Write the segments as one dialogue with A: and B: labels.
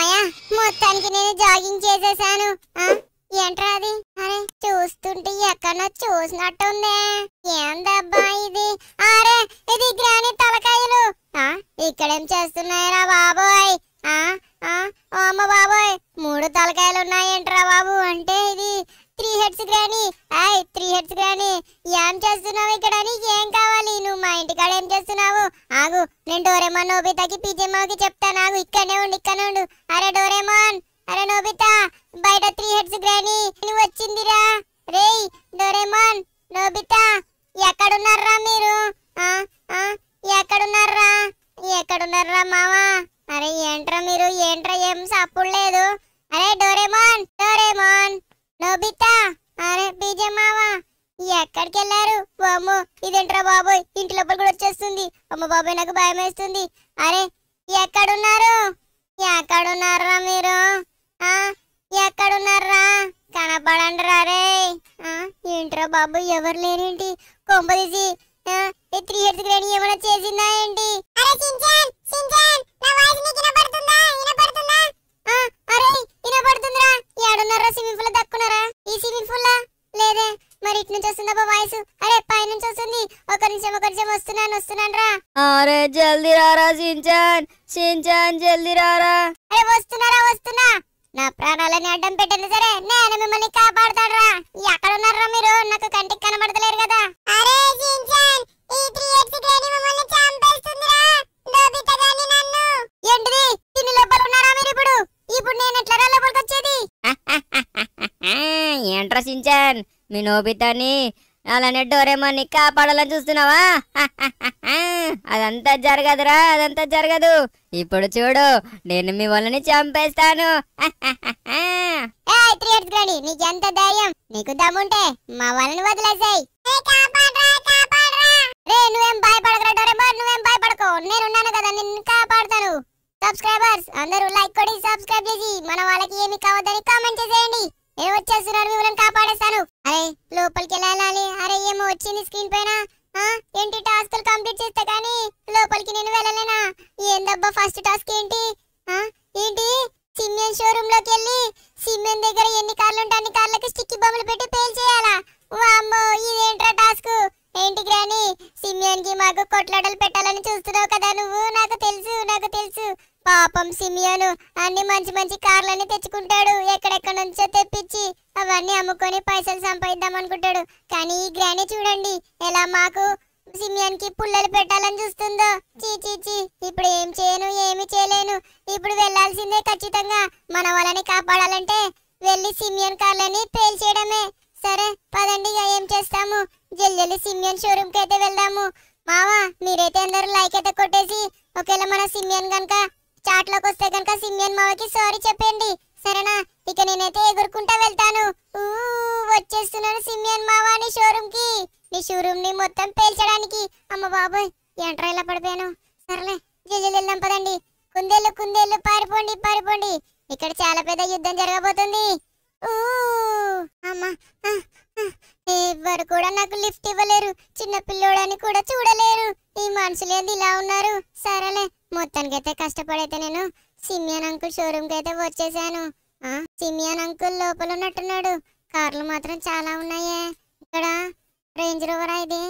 A: అమ్మయ్య మొత్తానికి నేను జాగింగ్ చేసేసాను ఏంట్రా అది అరే చూస్తుంటే ఎక్కడో చూసినట్టుందే ఏందబ్బా ఇది అరే ఇది గ్రాని తలకాయలు ఇక్కడేం చేస్తున్నాయరా బాబోయ్ ఆ అమ్మ బాబోయ్ మూడు తలకాయలు ఉన్నాయంటరా బాబు అంటే ఇది త్రీ హెడ్స్ గ్రాని ఆయ్ త్రీ హెడ్స్ గ్రాని ఏం చేస్తున్నావు ఇక్కడ నీకు ఏం కావాలి నువ్వు మా ఇంటి కాడ ఏం చేస్తున్నావు ఆగు నేను డోరేమో నోబితాకి పీజేమాకి చెప్తాను ఆగు ఇక్కడనే ఉండు ఇక్కడనే ఉండు అరే డోరేమోన్ అరే నోబితా బయట త్రీ హెడ్స్ గ్రాని నువ్వు వచ్చిందిరా రే డోరేమోన్ నోబితా ఎక్కడున్నారా మీరు ఆ ఆ ఎక్కడున్నారా ఎక్కడున్నారా మావా అరే ఏంట్రా మీరు ఏంట్రా ఏం సప్పుడు లేదు అరే డోరేమోన్ డోరేమోన్ నోబితా అరే బీజే మావా ఎక్కడికి వెళ్ళారు అమ్మో ఇదేంట్రా బాబోయ్ ఇంటి లోపల కూడా వచ్చేస్తుంది అమ్మ బాబాయ్ నాకు భయం వేస్తుంది అరే ఎక్కడున్నారు ఎక్కడున్నారా మీరు ఎక్కడున్నారా కనపడండి రే ఏంట్రా బాబు ఎవరు లేరేంటి కొంపదీసి త్రీ ఇయర్స్ గ్రేడ్ ఏమైనా చేసిందా ఏంటి అరే స్విమ్మింగ్ పూల్ దక్కున్నారా ఈ స్విమ్మింగ్ పూల్ లేదే మరి ఇటు నుంచి వస్తుందా బా వాయిస్ అరే పై నుంచి వస్తుంది ఒక నిమిషం ఒక నిమిషం వస్తున్నాను వస్తున్నాను రా అరే జల్దీ రారా సించాన్ సించాన్ జల్దీ రారా అరే వస్తున్నారా వస్తున్నా నా ప్రాణాలని అడ్డం పెట్టింది సరే నేను మిమ్మల్ని కాపాడతాడరా ఎక్కడ ఉన్నారా మీరు నాకు కంటికి కనబడతలేరు కదా అరే సించాన్ ఈ త్రీ ఎయిట్స్ గ్రేని మమ్మల్ని చంపేస్తుందిరా నోబితా గాని నన్ను ఏంటిది తిని లోపల ఉన్నారా మీరు ఇప్పుడు ఇప్పుడు నేను ఎట్లా లోపలికి వచ్చేది ఏంట్రా సించాన్ మీ నోబితాని అలానే డోరేమోని కాపాడాలని చూస్తున్నావా అదంతా జరగదురా అదంతా జరగదు ఇప్పుడు చూడు నేను మీ వలని చంపేస్తాను నీకు ఎంత ధైర్యం నీకు దమ్ముంటే మా వాళ్ళని వదిలేసాయి రే నువ్వేం భయపడకరా డోరేమో నువ్వేం భయపడకు నేనున్నాను కదా నిన్ను సబ్స్క్రైబర్స్ అందరూ లైక్ కొడి సబ్స్క్రైబ్ చేసి మన వాళ్ళకి ఏమి కావద్దని కామెంట్ చేసేయండి నేను వచ్చేస్తున్నాను మిమ్మల్ని కాపాడేస్తాను అరే లోపలికి వెళ్ళాలి అరే ఏమో వచ్చింది స్క్రీన్ పైన ఏంటి టాస్క్లు కంప్లీట్ చేస్తే కానీ లోపలికి నేను వెళ్ళలేనా ఏందబ్బా ఫస్ట్ టాస్క్ ఏంటి ఏంటి సిమ్మెన్ షోరూమ్ లోకి వెళ్ళి సిమ్మెన్ దగ్గర ఎన్ని కార్లు ఉంటే అన్ని కార్లకి స్టిక్కి బొమ్మలు పెట్టి పేల్ చేయాలా వామ్మో ఇదేంట్రా టాస్క్ ఏంటి గ్రాని సిమ్యాన్కి మాకు కొట్లాటలు పెట్టాలని చూస్తున్నావు కదా నువ్వు నాకు తెలుసు నాకు తెలుసు పాపం సిమియోను అన్ని మంచి మంచి కార్లన్నీ తెచ్చుకుంటాడు ఎక్కడెక్కడ నుంచో తెప్పించి అవన్నీ అమ్ముకొని పైసలు సంపాదిద్దాం అనుకుంటాడు కానీ ఈ గ్రాని చూడండి ఎలా మాకు సిమియాన్కి పుల్లలు పెట్టాలని చూస్తుందో చీ చీ చీ ఇప్పుడు ఏం చేయను ఏమి చేయలేను ఇప్పుడు వెళ్లాల్సిందే ఖచ్చితంగా మన వాళ్ళని కాపాడాలంటే వెళ్ళి సిమియన్ కార్లని పేల్ చేయడమే సరే పదండి ఏం చేస్తాము సిమియన్ షోరూమ్ షోరూమ్కి అయితే వెళ్దాము మావా మీరైతే అందరూ లైక్ అయితే కొట్టేసి ఒకవేళ మన సిమియన్ కనుక చాట్లోకి వస్తే కనుక సిమియన్ మావకి సారీ చెప్పండి సరేనా ఇక నేనైతే ఎగురుకుంటా వెళ్తాను వచ్చేస్తున్నాను సిమియన్ మావా నీ షోరూమ్ కి నీ షోరూమ్ ని మొత్తం పేల్చడానికి అమ్మ బాబోయ్ ఎంట్రా ఇలా పడిపోయాను సరేలే జజలు పదండి కుందేళ్ళు కుందేళ్ళు పారిపోండి పారిపోండి ఇక్కడ చాలా పెద్ద యుద్ధం జరగబోతుంది అమ్మా ఎవ్వరు కూడా నాకు లిఫ్ట్ ఇవ్వలేరు చిన్న పిల్లోడని కూడా చూడలేరు ఈ మనుషులు ఏంది ఇలా ఉన్నారు సరేలే మొత్తానికి అయితే కష్టపడైతే నేను సిమియాన్ అంకుల్ కి అయితే వచ్చేసాను సిమియాన్ అంకుల్ లోపల ఉన్నట్టున్నాడు కార్లు మాత్రం చాలా ఉన్నాయే ఇక్కడ రేంజ్ రోవర్ ఇది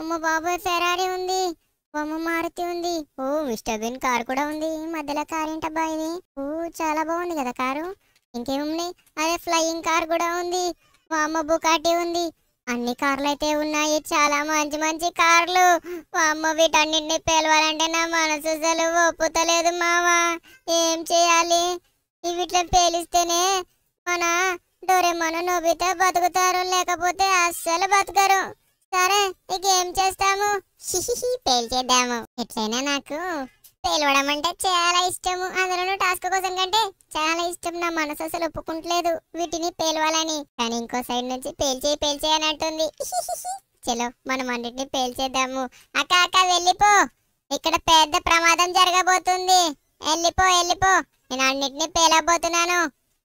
A: అమ్మ బాబోయ్ ఫెరారీ ఉంది బొమ్మ మారుతి ఉంది ఓ మిస్టర్ బిన్ కార్ కూడా ఉంది మధ్యలో కార్ ఏంటబ్బా ఇది ఓ చాలా బాగుంది కదా కారు ఇంకేమున్నాయి అదే ఫ్లయింగ్ కార్ కూడా ఉంది వామ బుకాటి ఉంది అన్ని కార్లు అయితే ఉన్నాయి చాలా మంచి మంచి కార్లు అమ్మ వీటన్నింటినీ పేలవాలంటే నా మనసు అసలు ఒప్పుతలేదు మావా ఏం చేయాలి వీటిని పేలిస్తేనే మన డోరేమోను నోబితో బతుకుతారు లేకపోతే అస్సలు బతకరు సరే ఇక ఏం చేస్తాము పేల్చేద్దాము ఎట్లయినా నాకు పేలవడం అంటే చాలా ఇష్టము అందులోనూ టాస్క్ కోసం కంటే చాలా ఇష్టం నా మనసు అసలు ఒప్పుకుంటలేదు వీటిని పేలవాలని కానీ ఇంకో సైడ్ నుంచి పేల్చే పేల్చే అని అంటుంది చలో మనం అన్నిటిని పేల్చేద్దాము అక్క అక్క వెళ్ళిపో ఇక్కడ పెద్ద ప్రమాదం జరగబోతుంది వెళ్ళిపో వెళ్ళిపో నేను అన్నిటిని పేలబోతున్నాను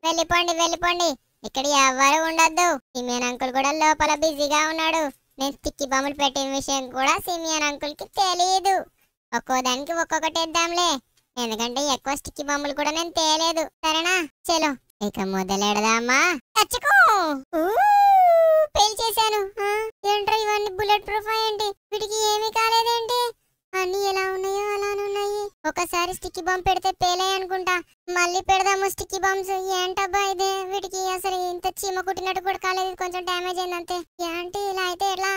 A: వెళ్ళిపోండి వెళ్ళిపోండి ఇక్కడ ఎవరు ఉండొద్దు సిమియన్ అంకుల్ కూడా లోపల బిజీగా ఉన్నాడు నేను స్టిక్కి బొమ్మలు పెట్టిన విషయం కూడా సిమియన్ అంకుల్కి తెలియదు ఒక్కో దానికి ఒక్కొక్కటి ఇద్దాంలే ఎందుకంటే ఎక్కువ స్టిక్కి బొమ్మలు కూడా నేను తేలేదు సరేనా చలో ఇక మొదలెడదామా పెళ్లి చేశాను ఏంట్రా ఇవన్నీ బుల్లెట్ ప్రూఫ్ అయ్యండి వీటికి ఏమీ కాలేదేంటి అన్ని ఎలా ఉన్నాయో అలానే ఉన్నాయి ఒకసారి స్టిక్కి బాంబు పెడితే పేలే అనుకుంటా మళ్ళీ పెడదాము స్టిక్కి బాంబ్స్ ఏంటబ్బా ఇదే వీటికి అసలు ఇంత చీమ కుట్టినట్టు కూడా కాలేదు కొంచెం డ్యామేజ్ అయింది అంతే ఏంటి ఇలా అయితే ఎలా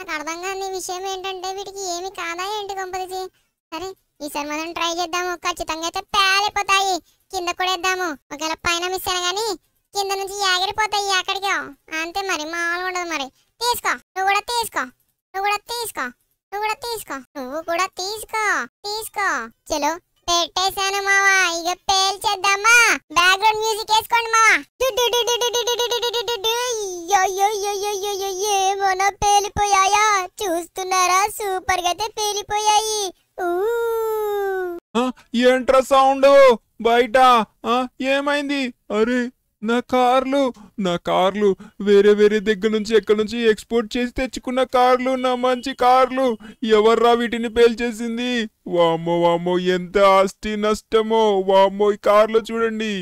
A: నాకు అర్థం కాని విషయం ఏంటంటే వీటికి ఏమి కాదా ఏంటి కొంపదీసి సరే ఈసారి మనం ట్రై చేద్దాము ఖచ్చితంగా అయితే పేలిపోతాయి కింద కూడా వేద్దాము ఒకవేళ పైన మిస్ అయినా కానీ కింద నుంచి ఎగిరిపోతాయి అక్కడికి అంతే మరి మామూలు ఉండదు మరి తీసుకో నువ్వు కూడా తీసుకో నువ్వు కూడా తీసుకో నువ్వు కూడా తీసుకో నువ్వు కూడా తీసుకో తీసుకో చలో పెట్టేశాను మావా ఇక పేల్చేద్దామా బ్యాక్గ్రౌండ్ మ్యూజిక్ వేసుకోండి మావా ఏమోనో పేలిపోయా సూపర్ గా పేలిపోయాయి
B: ఏంట్రా సౌండ్ బయట ఏమైంది అరే నా కార్లు నా కార్లు వేరే వేరే దగ్గర నుంచి ఎక్కడి నుంచి ఎక్స్పోర్ట్ చేసి తెచ్చుకున్న కార్లు నా మంచి కార్లు ఎవర్రా వీటిని పేల్చేసింది వామో వామో ఎంత ఆస్తి నష్టమో వామో ఈ కార్లు చూడండి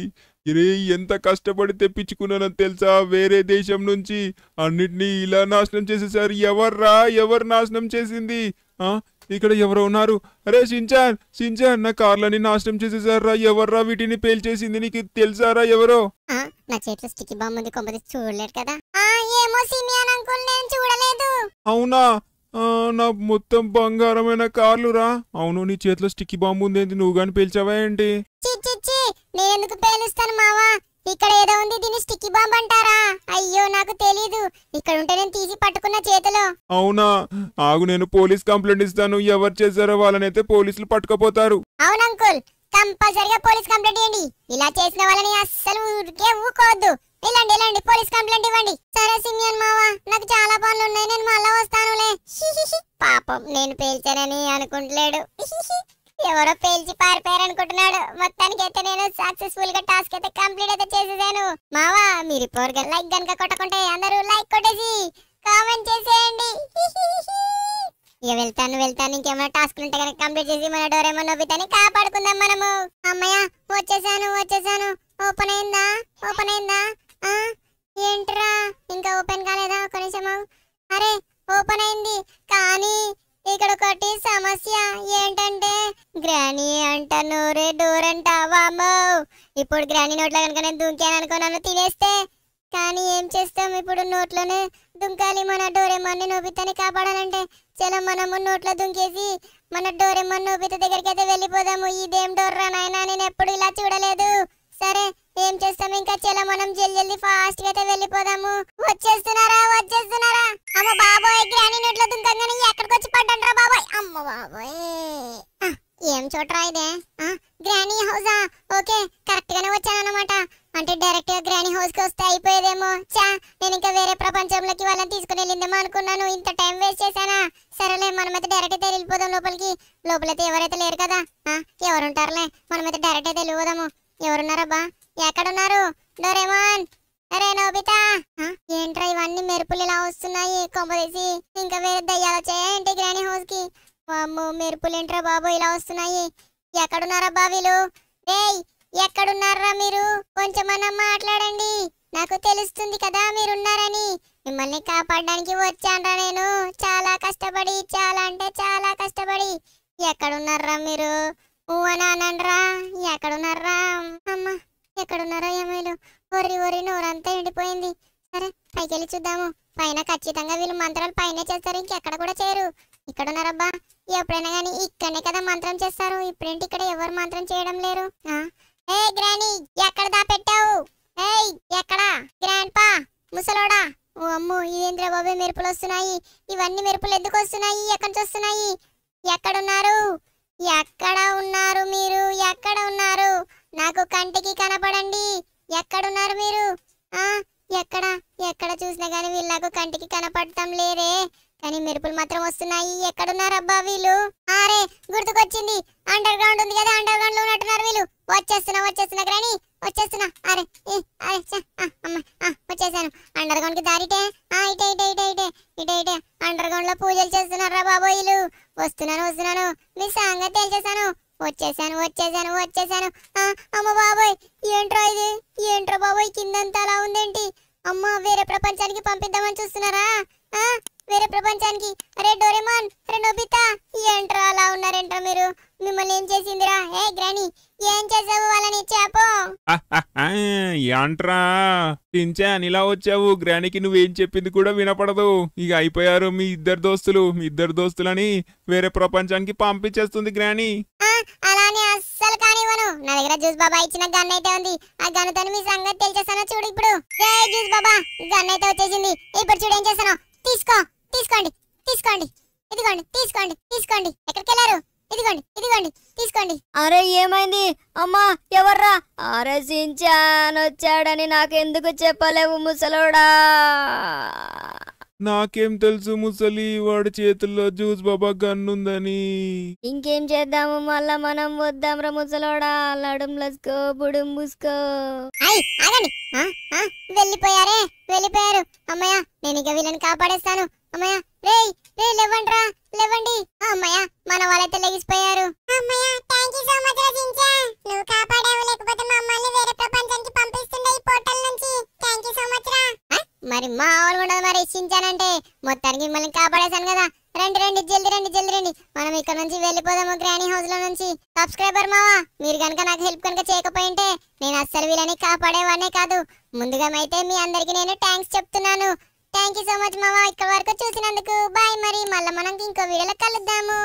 B: ఇరే ఎంత కష్టపడి తెప్పించుకున్నానని తెలుసా వేరే దేశం నుంచి అన్నిటినీ ఇలా నాశనం చేసేసారు ఎవర్రా ఎవరు నాశనం చేసింది ఆ ఇక్కడ ఎవరు ఉన్నారు అరే సించాన్ షించాన్ నా కార్లని నాశనం చేసేసారా ఎవర్రా వీటిని పేల్చేసింది నీకు తెలుసారా ఎవరో అవునా నా మొత్తం బంగారమైన కార్లు రా అవును నీ చేతిలో స్టిక్కీ బాంబు ఉంది ఏంటి నువ్వు గాని పేల్చావా ఏంటి
A: నేనెందుకు పేలుస్తాను మావా ఇక్కడ ఏదో ఉంది దీన్ని స్టిక్కీ బాంబు అంటారా అయ్యో నాకు తెలీదు ఇక్కడ ఉంటే నేను తీసి పట్టుకున్న చేతిలో
B: అవునా ఆగు నేను పోలీస్ కంప్లైంట్ ఇస్తాను ఎవరు చేశారో వాళ్ళనైతే పోలీసులు పట్టుకపోతారు
A: అవును అంకుల్ కంపల్సరిగా పోలీస్ కంప్లైంట్ చేయండి ఇలా చేసిన వాళ్ళని అస్సలు ఊరికే ఊకోవద్దు ఇలాంటి ఇలాంటి పోలీస్ కంప్లైంట్ ఇవ్వండి సరే సిమియన్ మావా నాకు చాలా పనులు ఉన్నాయి నేను మళ్ళా వస్తానులే పాపం నేను పేల్చానని అనుకుంటలేడు ఎవరో పేల్చి అనుకుంటున్నాడు మొత్తానికి అయితే నేను సక్సెస్ఫుల్ గా టాస్క్ అయితే కంప్లీట్ అయితే చేసేసాను మావా మీరు పోరుగా లైక్ గనక కొట్టకుంటే అందరూ లైక్ కొట్టేసి కామెంట్ చేసేయండి ఇక వెళ్తాను వెళ్తాను ఇంకేమైనా టాస్క్ ఉంటే కనుక కంప్లీట్ చేసి మన డోరేమో నొబ్బితని కాపాడుకుందాం మనము అమ్మయ్య వచ్చేసాను వచ్చేసాను ఓపెన్ అయిందా ఓపెన్ అయిందా ఏంట్రా ఇంకా ఓపెన్ కాలేదా ఒక నిమిషం అరే ఓపెన్ అయింది కానీ ఇక్కడ ఒకటి సమస్య ఏంటంటే గ్రానీ అంట నూరే డోర్ అంట ఇప్పుడు గ్రానీ నోట్లో కనుక నేను దుంకాను అనుకో నన్ను తినేస్తే కానీ ఏం చేస్తాం ఇప్పుడు నోట్లోనే దుంకాలి మన డోరేమోన్ని నోబితని కాపాడాలంటే చలో మనము నోట్లో దుంకేసి మన డోరేమోన్ నోబిత దగ్గరికి అయితే వెళ్ళిపోదాము ఇదేం డోర్రా నాయన నేను ఎప్పుడు ఇలా చూడలేదు సరే ఏం చేస్తాం వచ్చేలా మనం జల్ది జల్ది ఫాస్ట్ గా అయితే వెళ్ళిపోదాము వచ్చేస్తున్నారా వచ్చేస్తున్నారా అమ్మ బాబోయ్ గ్రాని నోట్లో దుంకంగానే ఎక్కడికి వచ్చి పడ్డంరా బాబాయ్ అమ్మ బాబోయ్ ఏం చూడరా ఇదే గ్రాని హౌస్ ఓకే కరెక్ట్ గానే అనమాట అంటే డైరెక్ట్ గా గ్రాని హౌస్ కి వస్తే అయిపోయేదేమో చా నేను ఇంకా వేరే ప్రపంచంలోకి వాళ్ళని తీసుకుని వెళ్ళిందేమో అనుకున్నాను ఇంత టైం వేస్ట్ చేశానా సరేలే మనమైతే డైరెక్ట్ అయితే వెళ్ళిపోదాం లోపలికి లోపలైతే ఎవరైతే లేరు కదా ఎవరుంటారులే మనమైతే డైరెక్ట్ అయితే వెళ్ళిపోదాము ఎవరున్నారా బా ఎక్కడున్నారు డోరేమాన్ అరే నోబితా ఏంట్రా ఇవన్నీ మెరుపులు ఇలా వస్తున్నాయి కొంపదీసి ఇంకా వేరే దయ్యాలు వచ్చాయేంటి గ్రానీ హౌస్ కి అమ్మో మెరుపులు ఏంట్రా బాబు ఇలా వస్తున్నాయి ఎక్కడున్నారా బావిలు రేయ్ ఎక్కడున్నారా మీరు అన్న మాట్లాడండి నాకు తెలుస్తుంది కదా మీరున్నారని మిమ్మల్ని కాపాడడానికి వచ్చానరా నేను చాలా కష్టపడి చాలా అంటే చాలా కష్టపడి ఎక్కడున్నారా మీరు ఊ అని అనరా ఎక్కడున్నారా అమ్మా ఎక్కడున్నారో ఏమో వీళ్ళు ఒర్రి ఒర్రి నోరంతా ఎండిపోయింది సరే పైకి వెళ్ళి చూద్దాము పైన ఖచ్చితంగా వీళ్ళు మంత్రాలు పైన చేస్తారు ఇంకెక్కడ కూడా చేయరు ఇక్కడ ఉన్నారబ్బా ఎప్పుడైనా కానీ ఇక్కడనే కదా మంత్రం చేస్తారు ఇప్పుడేంటి ఇక్కడ ఎవరు మంత్రం చేయడం లేరు ఏ గ్రాని ఎక్కడ దాపెట్టావు ఏయ్ ఎక్కడ గ్రాండ్ పా ముసలోడా ఓ అమ్ము ఇదేంద్రా బాబు మెరుపులు వస్తున్నాయి ఇవన్నీ మెరుపులు ఎందుకు వస్తున్నాయి ఎక్కడి నుంచి వస్తున్నాయి ఎక్కడున్నారు ఎక్కడ ఉన్నారు మీరు ఎక్కడ ఉన్నారు నాకు కంటికి కనపడండి ఎక్కడున్నారు మీరు ఆ ఎక్కడ ఎక్కడ చూసినా కానీ వీళ్ళకు కంటికి కనపడటం లేరే కానీ మెరుపులు మాత్రం వస్తున్నాయి ఎక్కడున్నారబ్బా వీళ్ళు ఆరే గుర్తుకొచ్చింది అండర్ గ్రౌండ్ ఉంది కదా అండర్ గ్రౌండ్ లో ఉన్నట్టున్నారు వీళ్ళు వచ్చేస్తున్నా వచ్చేస్తున్నా గ్రాని వచ్చేస్తున్నా అరే అరే అమ్మ వచ్చేసాను అండర్ గ్రౌండ్ కి దారిటే ఇటే ఇటే ఇటే ఇటే ఇటే ఇటే అండర్ గ్రౌండ్ లో పూజలు చేస్తున్నారా బాబో వీళ్ళు వస్తున్నాను వస్తున్నాను మీ సంగతి తెలిసేసాను వచ్చేసాను వచ్చేసాను వచ్చేసాను అమ్మ బాబోయ్ ఏంట్రా ఇది ఏంట్రా బాబోయ్ కిందంతా అలా ఉందేంటి అమ్మ వేరే ప్రపంచానికి పంపిద్దామని చూస్తున్నారా వేరే ప్రపంచానికి అరే డోరేమాన్ అరే నోబితా ఏంట్రా అలా ఉన్నారేంట్రా మీరు మిమ్మల్ని ఏం చేసిందిరా హే గ్రాని ఏం చేసావు వాళ్ళని
B: చెప్పు యాంట్రా అని ఇలా వచ్చావు గ్రానికి నువ్వేం చెప్పింది కూడా వినపడదు ఇక అయిపోయారు మీ ఇద్దరు దోస్తులు మీ ఇద్దరు దోస్తులని వేరే ప్రపంచానికి పంపించేస్తుంది గ్రాని అలానే అస్సలు కానివ్వను నా దగ్గర
A: జ్యూస్ బాబా ఇచ్చిన గన్ అయితే ఉంది ఆ గన్ తను మీ సంగతి తెలిచేస్తాను చూడు ఇప్పుడు జ్యూస్ బాబా గన్ అయితే వచ్చేసింది ఇప్పుడు చూడు ఏం చేస్తాను తీసుకో తీసుకోండి తీసుకోండి ఇదిగోండి తీసుకోండి తీసుకోండి ఎక్కడికి వెళ్ళారు ఇదిగోండి ఇదిగోండి తీసుకోండి అరే ఏమైంది అమ్మా ఎవర్రా అరే సించాన్ వచ్చాడని నాకెందుకు చెప్పలేవు ముసలోడా
B: నాకేం తెలుసు ముసలి వాడి చేతుల్లో జ్యూస్ బాబా గన్నుందని
A: ఇంకేం చేద్దాము మళ్ళా మనం వద్దాం రా ముసలోడా లడం లస్కో బుడుం బుస్కో వెళ్ళిపోయారే వెళ్ళిపోయారు అమ్మయ్య నేను ఇక వీళ్ళని కాపాడేస్తాను అమ్మయ్య రే రే లేవండ్రా లేవండి అమ్మయ్య మన వాళ్ళైతే లెగిసిపోయారు అమ్మయ్య థాంక్యూ సో మచ్ రా నువ్వు కాపాడావు లేకపోతే మా అమ్మల్ని వేరే ప్రపంచానికి పంపిస్తుండే ఈ పోర్టల్ నుంచి థాంక్యూ సో మచ్ రా మరి మా వాళ్ళు కూడా మరి ఇచ్చించానంటే మొత్తానికి మిమ్మల్ని కాపాడేశాను కదా రండి రండి జల్ది రండి జల్ది రండి మనం ఇక్కడ నుంచి వెళ్ళిపోదాము గ్రానీ హౌస్ లో నుంచి సబ్స్క్రైబర్ మావా మీరు కనుక నాకు హెల్ప్ కనుక చేయకపోయింటే నేను అస్సలు వీళ్ళని కాపాడేవాడే కాదు ముందుగా అయితే మీ అందరికి నేను థ్యాంక్స్ చెప్తున్నాను థ్యాంక్ యూ సో మచ్ మామ ఇక్కడ వరకు చూసినందుకు బాయ్ మరి మళ్ళీ మనం ఇంకో వీడియోలో కలుద్దాము